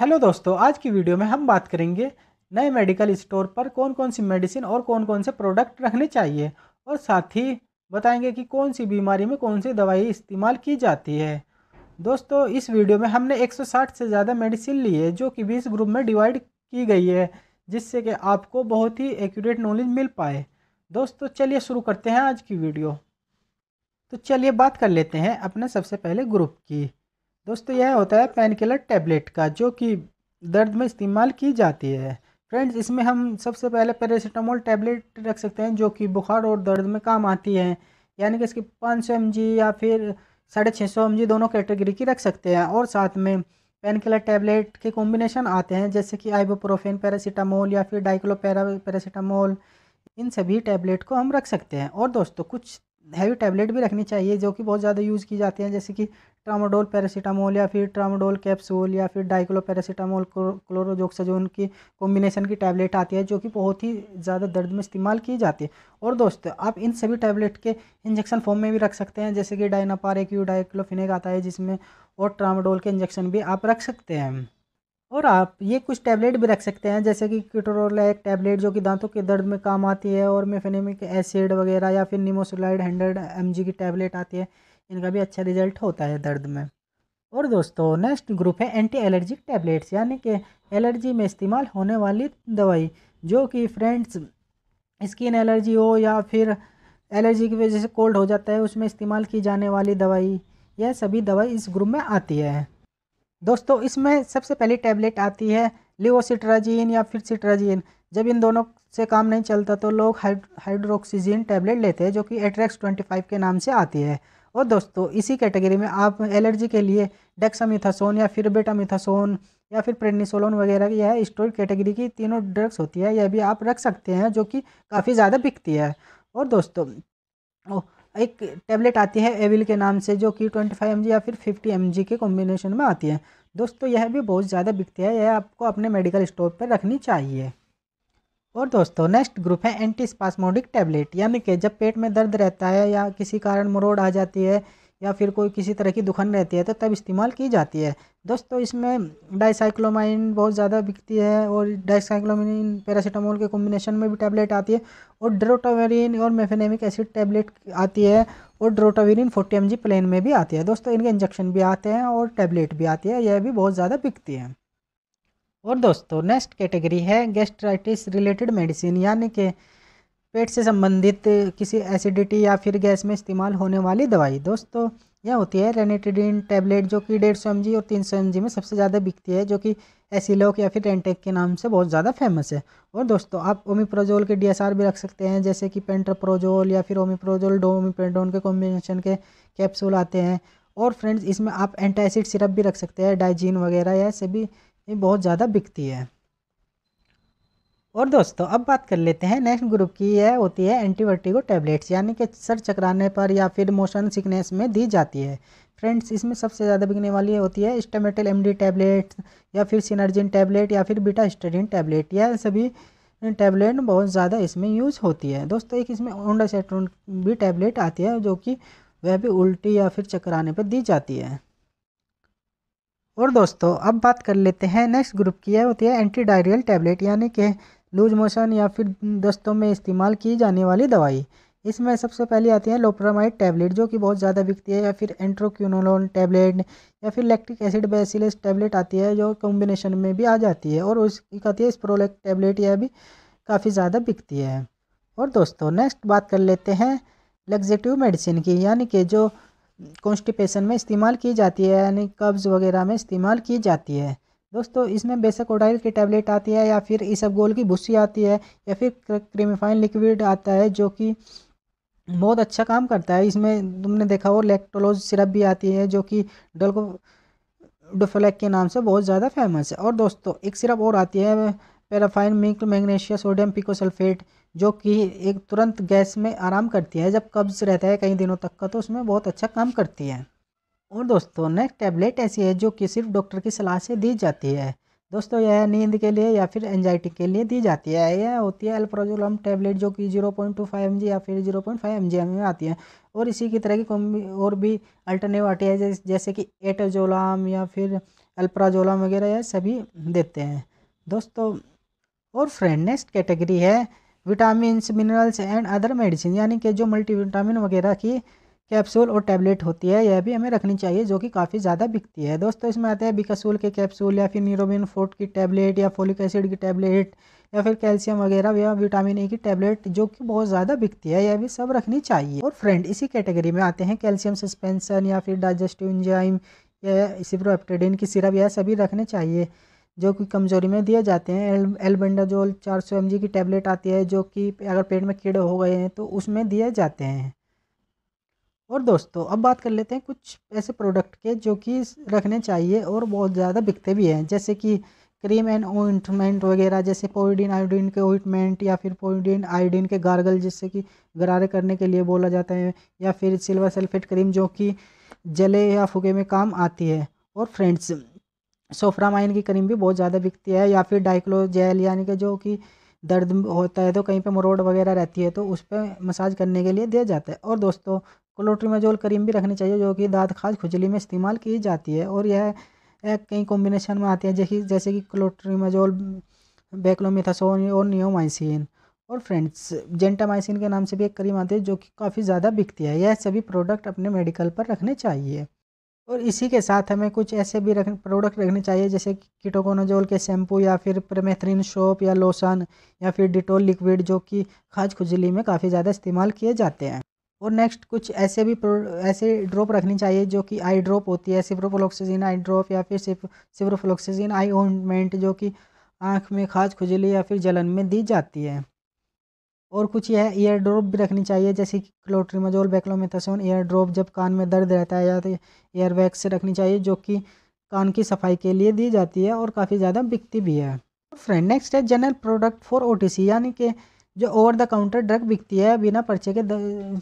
hello दोस्तों आज की वीडियो में हम बात करेंगे नए मेडिकल स्टोर पर कौन कौन सी मेडिसिन और कौन कौन से प्रोडक्ट रखने चाहिए और साथ ही बताएंगे कि कौन सी बीमारी में कौन सी दवाई इस्तेमाल की जाती है दोस्तों इस वीडियो में हमने 160 से ज़्यादा मेडिसिन ली है जो कि 20 ग्रुप में डिवाइड की गई है जिससे कि आपको बहुत ही एक्यूरेट नॉलेज मिल पाए दोस्तों चलिए शुरू करते हैं आज की वीडियो तो चलिए बात कर लेते हैं अपने सबसे पहले ग्रुप की दोस्तों यह होता है पेन किलर टैबलेट का जो कि दर्द में इस्तेमाल की जाती है फ्रेंड्स इसमें हम सबसे पहले पैरासीटामोल टैबलेट रख सकते हैं जो कि बुखार और दर्द में काम आती है यानी कि इसकी पाँच सौ या फिर साढ़े छः सौ दोनों कैटेगरी की रख सकते हैं और साथ में पेन किलर टैबलेट के कॉम्बिनेशन आते हैं जैसे कि आइबोप्रोफेन पैरासीटामोल या फिर डाइक्लोपैरा पैरासीटामोल इन सभी टैबलेट को हम रख सकते हैं और दोस्तों कुछ हैवी टैबलेट भी रखनी चाहिए जो कि बहुत ज़्यादा यूज़ की जाती हैं जैसे कि ट्रामाडोल पैरासीटामोल या फिर ट्रामाडोल कैप्सूल या फिर डाइक्लो पैरासीटामोल क्लोरोजोक्साजोन की कॉम्बिनेशन की टैबलेट आती है जो कि बहुत ही ज़्यादा दर्द में इस्तेमाल की जाती है और दोस्तों आप इन सभी टैबलेट के इंजेक्शन फॉर्म में भी रख सकते हैं जैसे कि डाइनापारेक्यू डाइक्लोफिनेक आता है जिसमें और ट्रामाडोल के इंजेक्शन भी आप रख सकते हैं और आप ये कुछ टैबलेट भी रख सकते हैं जैसे कि क्यूटोरोला एक टैबलेट जो कि दांतों के दर्द में काम आती है और मेफेनेमिक एसिड वगैरह या फिर निमोसोलाइड हंड्रेड एम की टैबलेट आती है इनका भी अच्छा रिजल्ट होता है दर्द में और दोस्तों नेक्स्ट ग्रुप है एंटी एलर्जिक टैबलेट्स यानी कि एलर्जी में इस्तेमाल होने वाली दवाई जो कि फ्रेंड्स स्किन एलर्जी हो या फिर एलर्जी की वजह से कोल्ड हो जाता है उसमें इस्तेमाल की जाने वाली दवाई यह सभी दवाई इस ग्रुप में आती है दोस्तों इसमें सबसे पहली टैबलेट आती है लिवोसिट्राजीन या फिर सिट्राजीन जब इन दोनों से काम नहीं चलता तो लोग हाइड्रोक्सीजीन टैबलेट लेते हैं जो कि एट्रैक्स ट्वेंटी फाइव के नाम से आती है और दोस्तों इसी कैटेगरी में आप एलर्जी के लिए डेक्सामिथासोन या फिर बेटामिथासोन या फिर प्रेडनिसोलोन वगैरह की यह स्टोर कैटेगरी की तीनों ड्रग्स होती है यह भी आप रख सकते हैं जो कि काफ़ी ज़्यादा बिकती है और दोस्तों एक टैबलेट आती है एविल के नाम से जो कि ट्वेंटी फाइव एम या फिर फिफ्टी एम के कॉम्बिनेशन में आती है दोस्तों यह भी बहुत ज़्यादा बिकती है यह आपको अपने मेडिकल स्टोर पर रखनी चाहिए और दोस्तों नेक्स्ट ग्रुप है एंटी स्पास्मोडिक टैबलेट यानी कि जब पेट में दर्द रहता है या किसी कारण मरोड़ आ जाती है या फिर कोई किसी तरह की दुखन रहती है तो तब इस्तेमाल की जाती है दोस्तों इसमें डाइसाइक्लोमाइन बहुत ज़्यादा बिकती है और डाइसाइक्लोमाइन पैरासीटामोल के कॉम्बिनेशन में भी टैबलेट आती है और ड्रोटावेरिन और मेफेनेमिक एसिड टैबलेट आती है और ड्रोटावेरिन फोर्टी एम प्लेन में भी आती है दोस्तों इनके इंजेक्शन भी आते हैं और टैबलेट भी आती है यह भी बहुत ज़्यादा बिकती है और दोस्तों नेक्स्ट कैटेगरी है गैस्ट्राइटिस रिलेटेड मेडिसिन यानी कि पेट से संबंधित किसी एसिडिटी या फिर गैस में इस्तेमाल होने वाली दवाई दोस्तों यह होती है रेनेटिडिन टैबलेट जो कि डेढ़ सौ और तीन सौ में सबसे ज़्यादा बिकती है जो कि एसिलोक या फिर रेंटेक के नाम से बहुत ज़्यादा फेमस है और दोस्तों आप ओमिप्रोजोल के डीएसआर भी रख सकते हैं जैसे कि पेंट्रोप्रोजोल या फिर ओमिप्रोजोल डोमिपेडोन के कॉम्बिनेशन के कैप्सूल आते हैं और फ्रेंड्स इसमें आप एंटासिड सिरप भी रख सकते हैं डाइजीन वगैरह यह सभी बहुत ज़्यादा बिकती है और दोस्तों अब बात कर लेते हैं नेक्स्ट ग्रुप की यह होती है एंटीवर्टिगो टैबलेट्स यानी कि सर चकराने पर या फिर मोशन सिकनेस में दी जाती है फ्रेंड्स इसमें सबसे ज़्यादा बिकने वाली होती है स्टेमेटल एम डी टैबलेट या फिर सिनर्जिन टैबलेट या फिर बीटा स्टेडिन टैबलेट यह सभी टैबलेट बहुत ज़्यादा इसमें यूज़ होती है दोस्तों एक इसमें ओंडासेट्रोन भी टैबलेट आती है जो कि वह भी उल्टी या फिर चकराने पर दी जाती है और दोस्तों अब बात कर लेते हैं नेक्स्ट ग्रुप की है होती है एंटी डायरियल टैबलेट यानी कि लूज मोशन या फिर दस्तों में इस्तेमाल की जाने वाली दवाई इसमें सबसे पहले आती है लोप्रामाइड टैबलेट जो कि बहुत ज़्यादा बिकती है या फिर एंट्रोक्यूनोलोन टैबलेट या फिर लैक्टिक एसिड बेसिलस टैबलेट आती है जो कॉम्बिनेशन में भी आ जाती है और उसकी कहती है स्प्रोलेक्ट टैबलेट यह भी काफ़ी ज़्यादा बिकती है और दोस्तों नेक्स्ट बात कर लेते हैं लग्जेटिव मेडिसिन की यानी कि जो कॉन्स्टिपेशन में इस्तेमाल की जाती है यानी कब्ज़ वगैरह में इस्तेमाल की जाती है दोस्तों इसमें बेसक ओडाइल की टैबलेट आती है या फिर इसबगोल की भूसी आती है या फिर क्रीमिफाइन लिक्विड आता है जो कि बहुत अच्छा काम करता है इसमें तुमने देखा हो लेक्टोलोज सिरप भी आती है जो कि डलको डोफेलैक के नाम से बहुत ज़्यादा फेमस है और दोस्तों एक सिरप और आती है पैराफाइन मिक्ल मैग्नेशिया सोडियम पिकोसल्फेट जो कि एक तुरंत गैस में आराम करती है जब कब्ज रहता है कई दिनों तक का तो उसमें बहुत अच्छा काम करती है और दोस्तों नेक्स्ट टैबलेट ऐसी है जो कि सिर्फ डॉक्टर की सलाह से दी जाती है दोस्तों यह नींद के लिए या फिर एनजाइटी के लिए दी जाती है यह होती है एल्प्रोजोलम टैबलेट जो कि zero point two five M G या फिर zero point five M G में आती है और इसी की तरह की कॉम्बी और भी अल्टरनेटिव आती है जैसे कि एटोजोलाम या फिर अल्प्राजोलाम वगैरह यह सभी देते हैं दोस्तों और फ्रेंड नेक्स्ट कैटेगरी है vitamin minerals and other medicine यानी कि जो मल्टीविटामिन वगैरह की कैप्सूल और टैबलेट होती है यह भी हमें रखनी चाहिए जो कि काफ़ी ज़्यादा बिकती है दोस्तों इसमें आते हैं बिकासूल के कैप्सूल या फिर न्यूरोबिन फोर्ट की टैबलेट या फोलिक एसिड की टैबलेट या फिर कैल्शियम वगैरह या विटामिन ए की टैबलेट जो कि बहुत ज़्यादा बिकती है यह भी सब रखनी चाहिए और फ्रेंड इसी कैटेगरी में आते हैं कैल्शियम सस्पेंसन या फिर डाइजेस्टिव इंजाइम या सिप्रोपेप्टेडिन की सिरप यह सभी रखने चाहिए जो कि कमज़ोरी में दिए जाते हैं एल एल्बेंडाजोल चार सौ की टैबलेट आती है जो कि अगर पेट में कीड़े हो गए हैं तो उसमें दिए जाते हैं और दोस्तों अब बात कर लेते हैं कुछ ऐसे प्रोडक्ट के जो कि रखने चाहिए और बहुत ज़्यादा बिकते भी हैं जैसे कि क्रीम एंड ओइंटमेंट वगैरह जैसे पोइडिन आयोडीन के ओइंटमेंट या फिर पोइडिन आयोडीन के गार्गल जिससे कि गरारे करने के लिए बोला जाता है या फिर सिल्वर सल्फेट क्रीम जो कि जले या फुके में काम आती है और फ्रेंड्स सोफ्रामाइन की क्रीम भी बहुत ज़्यादा बिकती है या फिर डाइक्लो जेल यानी कि जो कि दर्द होता है तो कहीं पे मरोड़ वगैरह रहती है तो उस पर मसाज करने के लिए दिया जाता है और दोस्तों क्लोट्रीमाजोल क्रीम भी रखनी चाहिए जो कि दाँत खाज खुजली में इस्तेमाल की जाती है और यह कई कॉम्बिनेशन में आती है जैसे जैसे कि क्लोट्रीमाजोल बेक्लोमिथासोन और नियोमाइसिन और फ्रेंड्स जेंटामाइसिन के नाम से भी एक क्रीम आती है जो कि काफ़ी ज़्यादा बिकती है यह सभी प्रोडक्ट अपने मेडिकल पर रखने चाहिए और इसी के साथ हमें कुछ ऐसे भी रख प्रोडक्ट रखने चाहिए जैसे कीटोकोनाजोल के शैम्पू या फिर प्रमेथरीन सोप या लोशन या फिर डिटोल लिक्विड जो कि खाज खुजली में काफ़ी ज़्यादा इस्तेमाल किए जाते हैं और नेक्स्ट कुछ ऐसे भी ऐसे ड्रॉप रखनी चाहिए जो कि आई ड्रॉप होती है सिप्रोफ्लोक्सिजिन आई ड्रॉप या फिर सिप आई ऑनमेंट जो कि आँख में खाज खुजली या फिर जलन में दी जाती है और कुछ यह ईयर ड्रॉप भी रखनी चाहिए जैसे कि क्लोट्रीमाजोल बेक्लोमेथासोन ईयर ड्रॉप जब कान में दर्द रहता है या तो ईयर वैक्स रखनी चाहिए जो कि कान की सफाई के लिए दी जाती है और काफ़ी ज़्यादा बिकती भी है फ्रेंड नेक्स्ट है जनरल प्रोडक्ट फॉर ओटीसी यानी कि जो ओवर द काउंटर ड्रग बिकती है बिना पर्चे के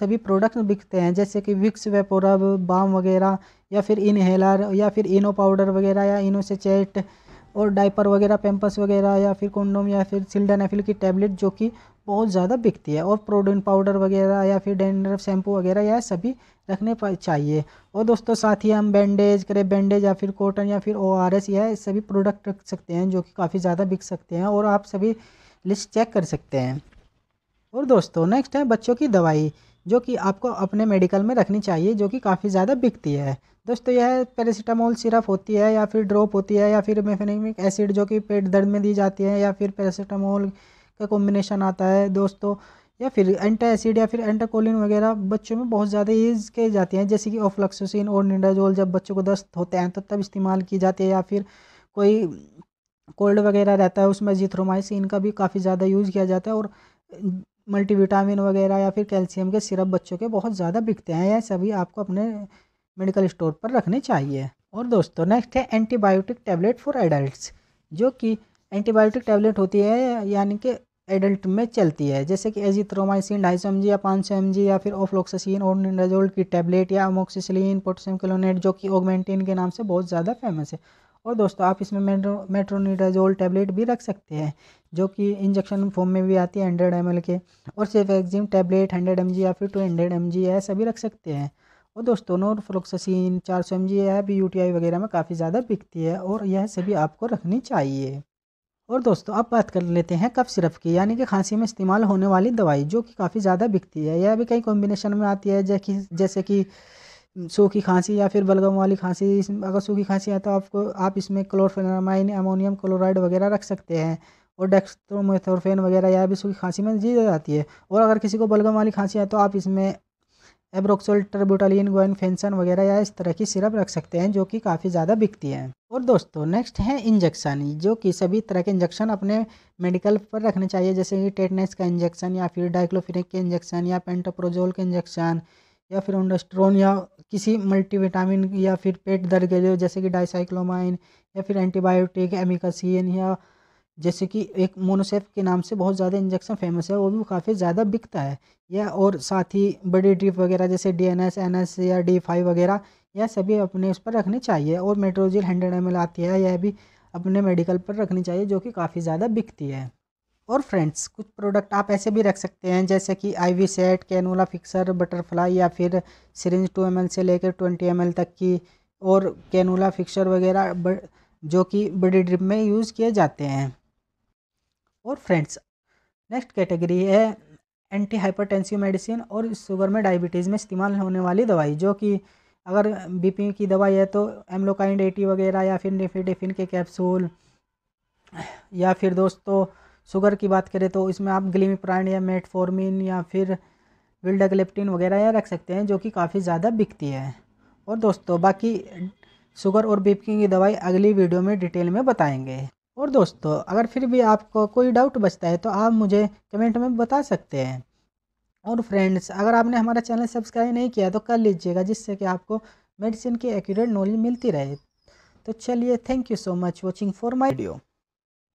सभी प्रोडक्ट बिकते हैं जैसे कि विक्स वेपोरब बाम वगैरह या फिर इनहेलर या फिर इनो पाउडर वगैरह या इनो से और डाइपर वगैरह पेम्पस वगैरह या फिर कोंडोम या फिर सिल्डानेफिल की टैबलेट जो कि बहुत ज़्यादा बिकती है और प्रोडिन पाउडर वगैरह या फिर डेंड्रफ शैम्पू वगैरह यह सभी रखने चाहिए और दोस्तों साथ ही हम बैंडेज करें बैंडेज या फिर कॉटन या फिर ओ आर एस सभी प्रोडक्ट रख सकते हैं जो कि काफ़ी ज़्यादा बिक सकते हैं और आप सभी लिस्ट चेक कर सकते हैं और दोस्तों नेक्स्ट है बच्चों की दवाई जो कि आपको अपने मेडिकल में रखनी चाहिए जो कि काफ़ी ज़्यादा बिकती है दोस्तों यह पैरासीटामोल सिरप होती है या फिर ड्रॉप होती है या फिर मेफेनिक एसिड जो कि पेट दर्द में दी जाती है या फिर पैरासीटामोल का कॉम्बिनेशन आता है दोस्तों या फिर एंटा एसिड या फिर एंटाकोलिन वगैरह बच्चों में बहुत ज़्यादा यूज किए जाते हैं जैसे कि ओफ्लक्सोसिन और निंडाजोल जब बच्चों को दस्त होते हैं तो तब इस्तेमाल की जाती है या फिर कोई कोल्ड वगैरह रहता है उसमें जिथ्रोमाइसिन का भी काफ़ी ज़्यादा यूज़ किया जाता है और मल्टीविटामिन वगैरह या फिर कैल्शियम के सिरप बच्चों के बहुत ज़्यादा बिकते हैं यह सभी आपको अपने मेडिकल स्टोर पर रखने चाहिए और दोस्तों नेक्स्ट है एंटीबायोटिक टैबलेट फॉर एडल्ट जो कि एंटीबायोटिक टैबलेट होती है यानी कि एडल्ट में चलती है जैसे कि एजिथ्रोमाइसिन ढाई सौ एम या पाँच सौ एम या फिर ओफ्लोक्सिन और निंडाजोल की टैबलेट या अमोक्सिसिन पोटेशियम क्लोनेट जो कि ओगमेंटिन के नाम से बहुत ज़्यादा फेमस है और दोस्तों आप इसमें मेट्रो मेट्रोनिडाजोल टैबलेट भी रख सकते हैं जो कि इंजेक्शन फॉर्म में भी आती है हंड्रेड एम के और cefixime tablet hundred M या फिर टू हंड्रेड एम जी ऐसा भी रख सकते हैं और दोस्तों फ्लोक्सिन चार सौ एम जी यह भी यू वगैरह में काफ़ी ज़्यादा बिकती है और यह सभी आपको रखनी चाहिए और दोस्तों अब बात कर लेते हैं कफ सिरप की यानी कि खांसी में इस्तेमाल होने वाली दवाई जो कि काफ़ी ज़्यादा बिकती है यह भी कई कॉम्बिनेशन में आती है जैसे कि सूखी खांसी या फिर बलगम वाली खांसी अगर सूखी खांसी है तो आपको आप इसमें क्लोरफेनामाइन अमोनियम क्लोराइड वगैरह रख सकते हैं और डेक्सट्रोमेथोरफेन वगैरह यह भी सूखी खांसी में जी जाती है और अगर किसी को बलगम वाली खांसी है तो आप इसमें एब्रोक्सोल ट्रबुटालिन गोइन फेंसन वगैरह या इस तरह की सिरप रख सकते हैं जो कि काफ़ी ज़्यादा बिकती हैं और दोस्तों नेक्स्ट है इंजेक्शन जो कि सभी तरह के इंजेक्शन अपने मेडिकल पर रखने चाहिए जैसे कि टेटनेस का इंजेक्शन या फिर डाइक्लोफिनिक के इंजेक्शन या पेंटोप्रोजोल के इंजेक्शन या फिर ओंडास्ट्रोन या किसी मल्टीविटामिन या फिर पेट दर्द के लिए जैसे कि डाइसाइक्लोमाइन या फिर एंटीबायोटिक एमिकासन या जैसे कि एक मोनोसेफ के नाम से बहुत ज़्यादा इंजेक्शन फेमस है वो भी काफ़ी ज़्यादा बिकता है या और साथ ही बड़ी ड्रिप वगैरह जैसे D N S N S या डी फाइव वगैरह यह सभी अपने उस पर रखने चाहिए और मेट्रोजिल हंड्रेड एम एल आती है यह भी अपने मेडिकल पर रखनी चाहिए जो कि काफ़ी ज़्यादा बिकती है और फ्रेंड्स कुछ प्रोडक्ट आप ऐसे भी रख सकते हैं जैसे कि IV set cannula fixer butterfly या फिर सिरिंज टू एम से लेकर ट्वेंटी एम तक की और कैनोला फिक्सर वगैरह जो कि बड़ी ड्रिप में यूज़ किए जाते हैं और फ्रेंड्स नेक्स्ट कैटेगरी है एंटी हाइपरटेंसिव मेडिसिन और शुगर में डायबिटीज़ में इस्तेमाल होने वाली दवाई जो कि अगर बीपी की दवाई है तो एमलोकाइंड एटी वगैरह या फिर निफिडेफिन के कैप्सूल या फिर दोस्तों शुगर की बात करें तो इसमें आप ग्लिमिप्राइन या मेटफॉर्मिन या फिर विल्डागलेप्टिन वगैरह या रख सकते हैं जो कि काफ़ी ज़्यादा बिकती है और दोस्तों बाकी शुगर और बीपकिंग की दवाई अगली वीडियो में डिटेल में बताएंगे और दोस्तों अगर फिर भी आपको कोई डाउट बचता है तो आप मुझे कमेंट में बता सकते हैं और फ्रेंड्स अगर आपने हमारा चैनल सब्सक्राइब नहीं किया तो कर लीजिएगा जिससे कि आपको मेडिसिन की एक्यूरेट नॉलेज मिलती रहे तो चलिए thank you so much watching for my video